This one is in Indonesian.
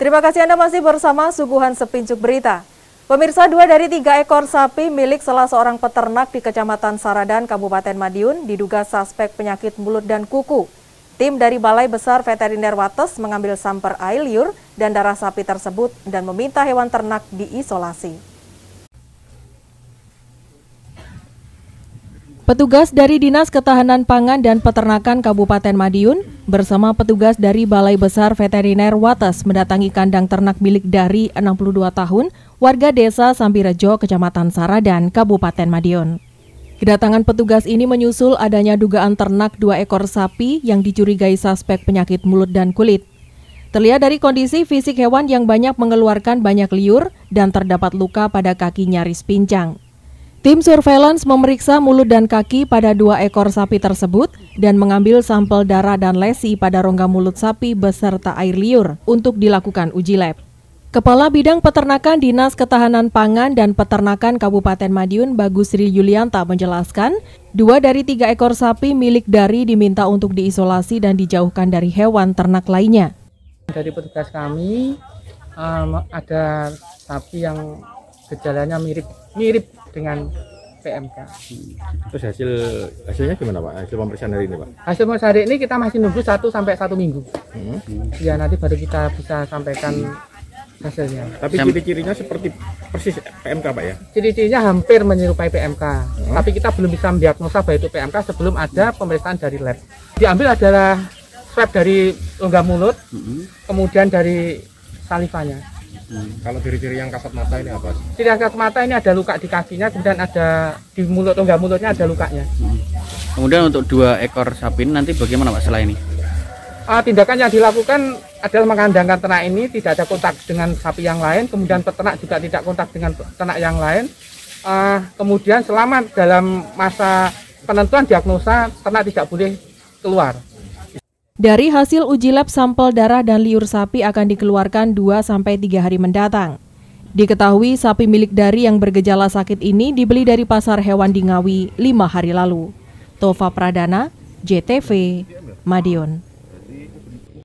Terima kasih Anda masih bersama Suguhan Sepincuk Berita. Pemirsa dua dari tiga ekor sapi milik salah seorang peternak di Kecamatan Saradan, Kabupaten Madiun diduga suspek penyakit mulut dan kuku. Tim dari Balai Besar Veteriner Wates mengambil sampel air liur dan darah sapi tersebut dan meminta hewan ternak diisolasi. Petugas dari Dinas Ketahanan Pangan dan Peternakan Kabupaten Madiun bersama petugas dari Balai Besar Veteriner Wates mendatangi kandang ternak milik dari 62 tahun warga desa Sambirejo, Kecamatan dan Kabupaten Madiun. Kedatangan petugas ini menyusul adanya dugaan ternak dua ekor sapi yang dicurigai suspek penyakit mulut dan kulit. Terlihat dari kondisi fisik hewan yang banyak mengeluarkan banyak liur dan terdapat luka pada kaki nyaris pincang. Tim surveillance memeriksa mulut dan kaki pada dua ekor sapi tersebut dan mengambil sampel darah dan lesi pada rongga mulut sapi beserta air liur untuk dilakukan uji lab. Kepala Bidang Peternakan Dinas Ketahanan Pangan dan Peternakan Kabupaten Madiun Bagusri Yulianta menjelaskan, dua dari tiga ekor sapi milik Dari diminta untuk diisolasi dan dijauhkan dari hewan ternak lainnya. Dari petugas kami eh, ada sapi yang gejalanya mirip mirip dengan PMK. Terus hasil hasilnya gimana Pak? Hasil pemeriksaan hari ini Pak? Hasil pemeriksaan hari ini kita masih nunggu satu sampai satu minggu. Hmm. Ya nanti baru kita bisa sampaikan hasilnya. Tapi ciri-cirinya seperti persis PMK Pak ya? Ciri-cirinya hampir menyerupai PMK. Hmm. Tapi kita belum bisa mendiagnosa bahwa itu PMK sebelum ada pemeriksaan dari lab. Diambil adalah swab dari rongga mulut, hmm. kemudian dari salivanya hmm. kalau ciri-ciri yang kasat mata ini apa ciri kasat mata ini ada luka di kakinya kemudian ada di mulut atau enggak mulutnya ada lukanya hmm. kemudian untuk dua ekor sapi ini nanti bagaimana pak setelah ini uh, tindakan yang dilakukan adalah mengandangkan ternak ini tidak ada kontak dengan sapi yang lain kemudian peternak juga tidak kontak dengan ternak yang lain uh, kemudian selama dalam masa penentuan diagnosa ternak tidak boleh keluar dari hasil uji lab sampel darah dan liur sapi akan dikeluarkan 2-3 hari mendatang. Diketahui sapi milik dari yang bergejala sakit ini dibeli dari pasar hewan di Ngawi 5 hari lalu. Tova Pradana, JTV, Madiun.